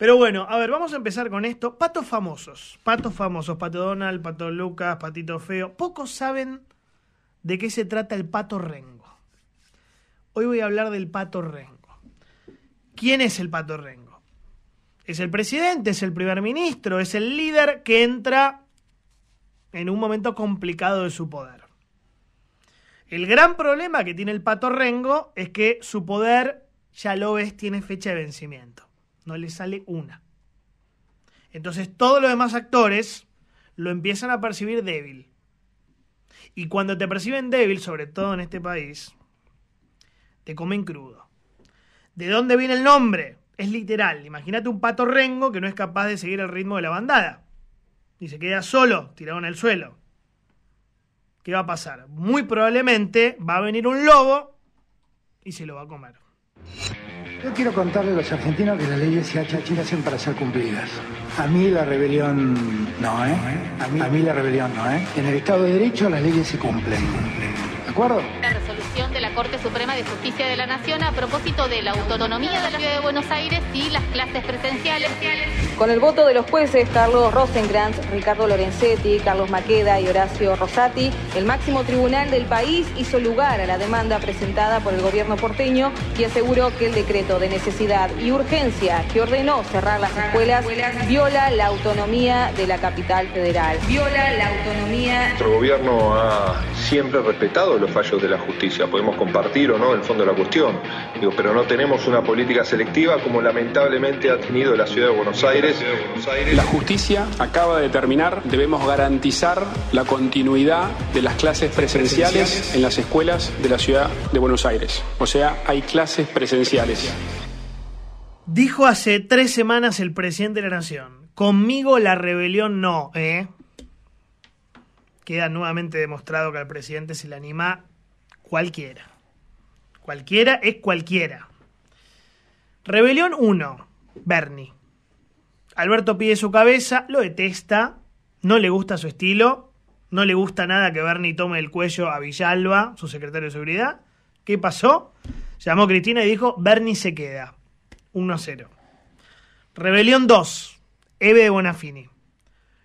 Pero bueno, a ver, vamos a empezar con esto. Patos famosos. Patos famosos. Pato Donald, Pato Lucas, Patito Feo. Pocos saben de qué se trata el pato rengo. Hoy voy a hablar del pato rengo. ¿Quién es el pato rengo? Es el presidente, es el primer ministro, es el líder que entra en un momento complicado de su poder. El gran problema que tiene el pato rengo es que su poder, ya lo ves, tiene fecha de vencimiento no le sale una. Entonces todos los demás actores lo empiezan a percibir débil. Y cuando te perciben débil, sobre todo en este país, te comen crudo. ¿De dónde viene el nombre? Es literal. Imagínate un pato rengo que no es capaz de seguir el ritmo de la bandada. Y se queda solo, tirado en el suelo. ¿Qué va a pasar? Muy probablemente va a venir un lobo y se lo va a comer. Yo quiero contarle a los argentinos que las leyes se hachachis hacen para ser cumplidas. A mí la rebelión no, ¿eh? A mí, la rebelión no, ¿eh? En el Estado de Derecho las leyes se cumplen. ¿De acuerdo? La resolución de la Corte Suprema de Justicia de la Nación a propósito de la autonomía de la Ciudad de Buenos Aires y las clases presenciales. Con el voto de los jueces Carlos Rosengrantz, Ricardo Lorenzetti, Carlos Maqueda y Horacio Rosati, el máximo tribunal del país hizo lugar a la demanda presentada por el gobierno porteño y aseguró que el decreto de necesidad y urgencia que ordenó cerrar las escuelas viola la autonomía de la capital federal. Viola la autonomía. Nuestro gobierno ha siempre respetado los fallos de la justicia. Podemos compartir o no el fondo de la cuestión, pero no tenemos una política selectiva como lamentablemente ha tenido la ciudad de Buenos Aires la justicia acaba de terminar. Debemos garantizar la continuidad de las clases presenciales en las escuelas de la ciudad de Buenos Aires. O sea, hay clases presenciales. Dijo hace tres semanas el presidente de la Nación. Conmigo la rebelión no, ¿eh? Queda nuevamente demostrado que al presidente se le anima cualquiera. Cualquiera es cualquiera. Rebelión 1. Bernie. Alberto pide su cabeza, lo detesta, no le gusta su estilo, no le gusta nada que Bernie tome el cuello a Villalba, su secretario de seguridad. ¿Qué pasó? Llamó Cristina y dijo, Bernie se queda. 1-0. Rebelión 2. Eve de Bonafini.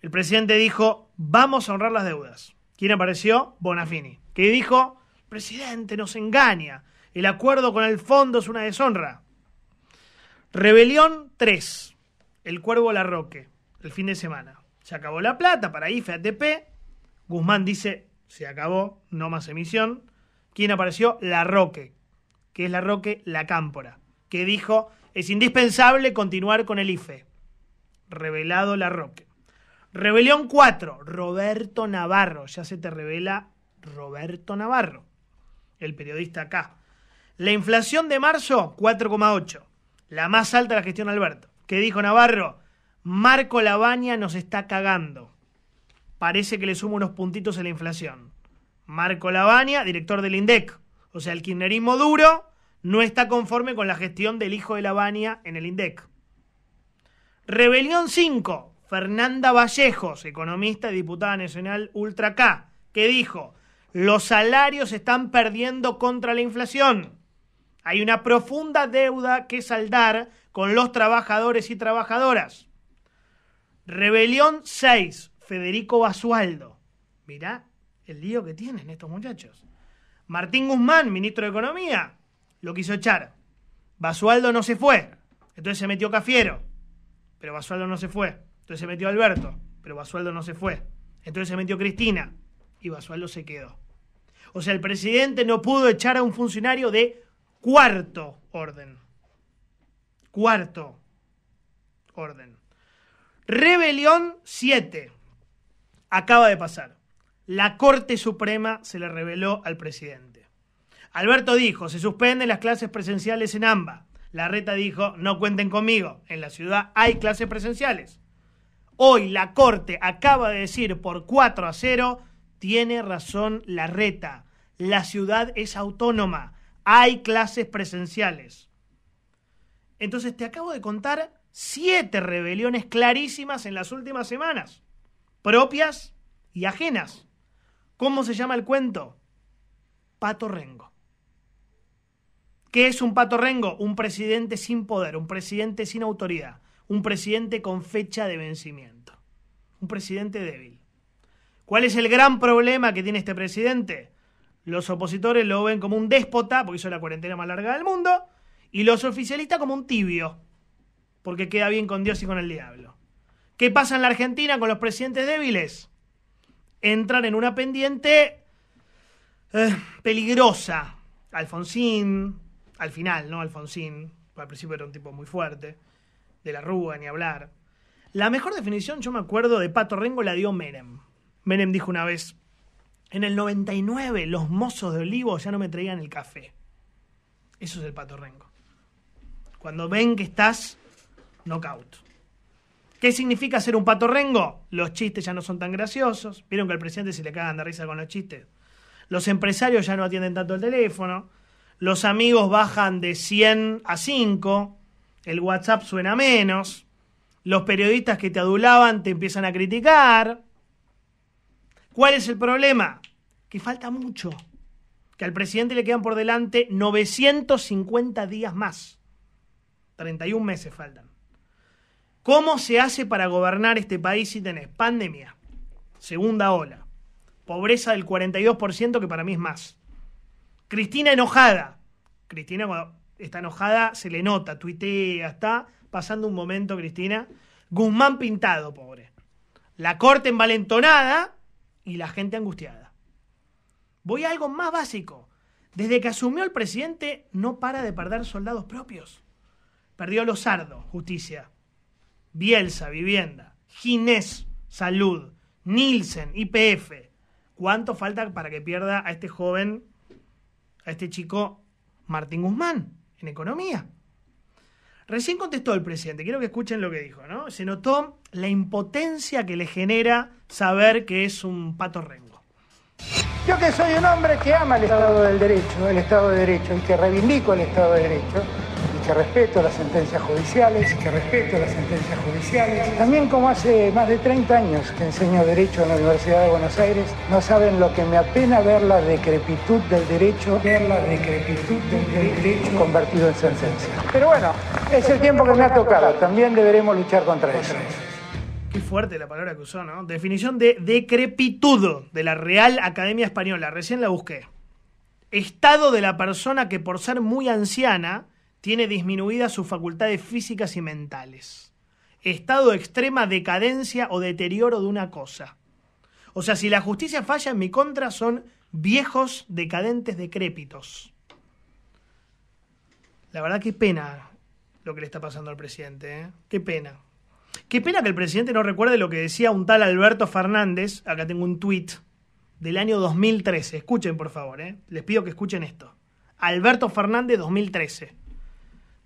El presidente dijo, vamos a honrar las deudas. ¿Quién apareció? Bonafini. Que dijo, presidente, nos engaña. El acuerdo con el fondo es una deshonra. Rebelión 3 el Cuervo la Roque el fin de semana. Se acabó la plata para IFE, ATP. Guzmán dice, se acabó, no más emisión. ¿Quién apareció? la Roque que es la Roque La Cámpora, que dijo, es indispensable continuar con el IFE. Revelado la Roque Rebelión 4, Roberto Navarro. Ya se te revela Roberto Navarro, el periodista acá. La inflación de marzo, 4,8. La más alta de la gestión Alberto. ¿Qué dijo Navarro, Marco Labaña nos está cagando. Parece que le sumo unos puntitos a la inflación. Marco Labaña, director del INDEC. O sea, el kirchnerismo duro no está conforme con la gestión del hijo de Labaña en el INDEC. Rebelión 5, Fernanda Vallejos, economista y diputada nacional Ultra K, que dijo, los salarios están perdiendo contra la inflación. Hay una profunda deuda que saldar con los trabajadores y trabajadoras. Rebelión 6, Federico Basualdo. Mirá el lío que tienen estos muchachos. Martín Guzmán, ministro de Economía, lo quiso echar. Basualdo no se fue, entonces se metió Cafiero, pero Basualdo no se fue. Entonces se metió Alberto, pero Basualdo no se fue. Entonces se metió Cristina y Basualdo se quedó. O sea, el presidente no pudo echar a un funcionario de cuarto orden. Cuarto orden. Rebelión 7. Acaba de pasar. La Corte Suprema se le reveló al presidente. Alberto dijo, se suspenden las clases presenciales en AMBA. La reta dijo, no cuenten conmigo, en la ciudad hay clases presenciales. Hoy la Corte acaba de decir por 4 a 0, tiene razón la reta. La ciudad es autónoma hay clases presenciales. Entonces te acabo de contar siete rebeliones clarísimas en las últimas semanas, propias y ajenas. ¿Cómo se llama el cuento? Pato Rengo. ¿Qué es un pato rengo? Un presidente sin poder, un presidente sin autoridad, un presidente con fecha de vencimiento, un presidente débil. ¿Cuál es el gran problema que tiene este presidente? Los opositores lo ven como un déspota, porque hizo la cuarentena más larga del mundo, y los oficialistas como un tibio, porque queda bien con Dios y con el diablo. ¿Qué pasa en la Argentina con los presidentes débiles? Entran en una pendiente eh, peligrosa. Alfonsín, al final, ¿no? Alfonsín, al principio era un tipo muy fuerte, de la Rúa, ni hablar. La mejor definición, yo me acuerdo, de Pato Rengo la dio Menem. Menem dijo una vez, en el 99 los mozos de olivo ya no me traían el café. Eso es el pato rengo. Cuando ven que estás knockout. ¿Qué significa ser un pato rengo? Los chistes ya no son tan graciosos. Vieron que al presidente se le cagan de risa con los chistes. Los empresarios ya no atienden tanto el teléfono. Los amigos bajan de 100 a 5. El WhatsApp suena menos. Los periodistas que te adulaban te empiezan a criticar ¿Cuál es el problema? Que falta mucho. Que al presidente le quedan por delante 950 días más. 31 meses faltan. ¿Cómo se hace para gobernar este país si tenés pandemia? Segunda ola. Pobreza del 42%, que para mí es más. Cristina enojada. Cristina cuando está enojada se le nota, tuitea, está pasando un momento Cristina. Guzmán pintado, pobre. La corte envalentonada y la gente angustiada. Voy a algo más básico. Desde que asumió el presidente no para de perder soldados propios. Perdió los sardos justicia. Bielsa, vivienda. Ginés, salud. Nielsen, IPF. ¿Cuánto falta para que pierda a este joven, a este chico Martín Guzmán, en economía? Recién contestó el presidente, quiero que escuchen lo que dijo, ¿no? Se notó la impotencia que le genera saber que es un pato rengo. Yo que soy un hombre que ama el Estado del Derecho, el Estado de Derecho, y que reivindico el Estado de Derecho, que respeto las sentencias judiciales, que respeto las sentencias judiciales. También como hace más de 30 años que enseño derecho en la Universidad de Buenos Aires, no saben lo que me apena ver la decrepitud del derecho, ver la decrepitud del derecho convertido en sentencia. Pero bueno, es el tiempo que me ha tocado, también deberemos luchar contra eso. Qué fuerte la palabra que usó, ¿no? Definición de decrepitud de la Real Academia Española, recién la busqué. Estado de la persona que por ser muy anciana tiene disminuidas sus facultades físicas y mentales. Estado extrema decadencia o deterioro de una cosa. O sea, si la justicia falla en mi contra, son viejos, decadentes, decrépitos. La verdad, qué pena lo que le está pasando al presidente. ¿eh? Qué pena. Qué pena que el presidente no recuerde lo que decía un tal Alberto Fernández. Acá tengo un tuit del año 2013. Escuchen, por favor. ¿eh? Les pido que escuchen esto. Alberto Fernández 2013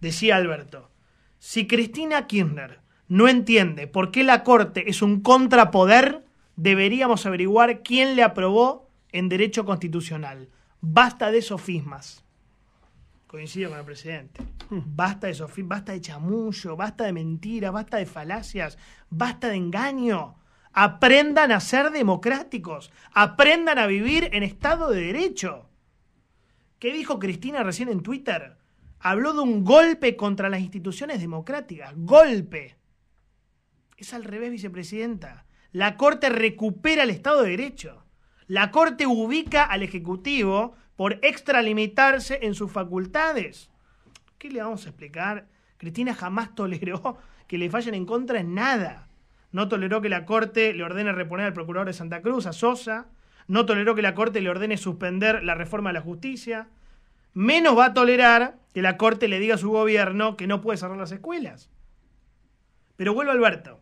decía Alberto, si Cristina Kirchner no entiende por qué la Corte es un contrapoder, deberíamos averiguar quién le aprobó en derecho constitucional. Basta de sofismas. Coincido con el presidente. Hmm. Basta de sofismas, basta de chamullo, basta de mentiras, basta de falacias, basta de engaño. Aprendan a ser democráticos, aprendan a vivir en Estado de Derecho. ¿Qué dijo Cristina recién en Twitter? habló de un golpe contra las instituciones democráticas. Golpe. Es al revés, vicepresidenta. La Corte recupera el Estado de Derecho. La Corte ubica al Ejecutivo por extralimitarse en sus facultades. ¿Qué le vamos a explicar? Cristina jamás toleró que le fallen en contra en nada. No toleró que la Corte le ordene reponer al procurador de Santa Cruz, a Sosa. No toleró que la Corte le ordene suspender la reforma de la justicia. Menos va a tolerar que la Corte le diga a su gobierno que no puede cerrar las escuelas. Pero vuelvo a Alberto.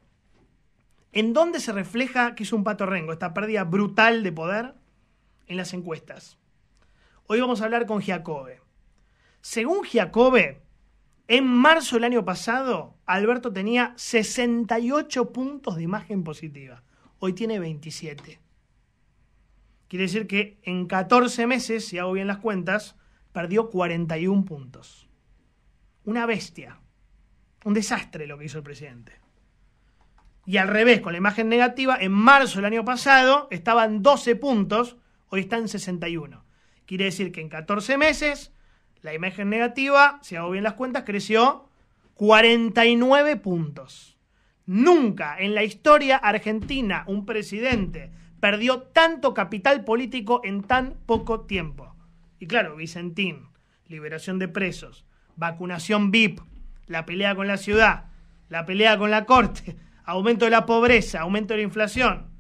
¿En dónde se refleja que es un pato rengo esta pérdida brutal de poder? En las encuestas. Hoy vamos a hablar con Giacobbe. Según Giacobbe, en marzo del año pasado, Alberto tenía 68 puntos de imagen positiva. Hoy tiene 27. Quiere decir que en 14 meses, si hago bien las cuentas, perdió 41 puntos. Una bestia. Un desastre lo que hizo el presidente. Y al revés, con la imagen negativa, en marzo del año pasado estaban 12 puntos, hoy están 61. Quiere decir que en 14 meses la imagen negativa, si hago bien las cuentas, creció 49 puntos. Nunca en la historia argentina un presidente perdió tanto capital político en tan poco tiempo. Y claro, Vicentín, liberación de presos, vacunación VIP, la pelea con la ciudad, la pelea con la corte, aumento de la pobreza, aumento de la inflación,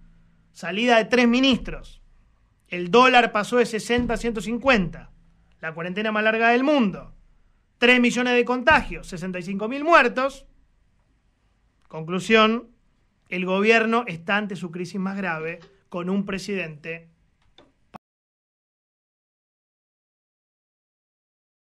salida de tres ministros, el dólar pasó de 60 a 150, la cuarentena más larga del mundo, 3 millones de contagios, 65 mil muertos. Conclusión, el gobierno está ante su crisis más grave con un presidente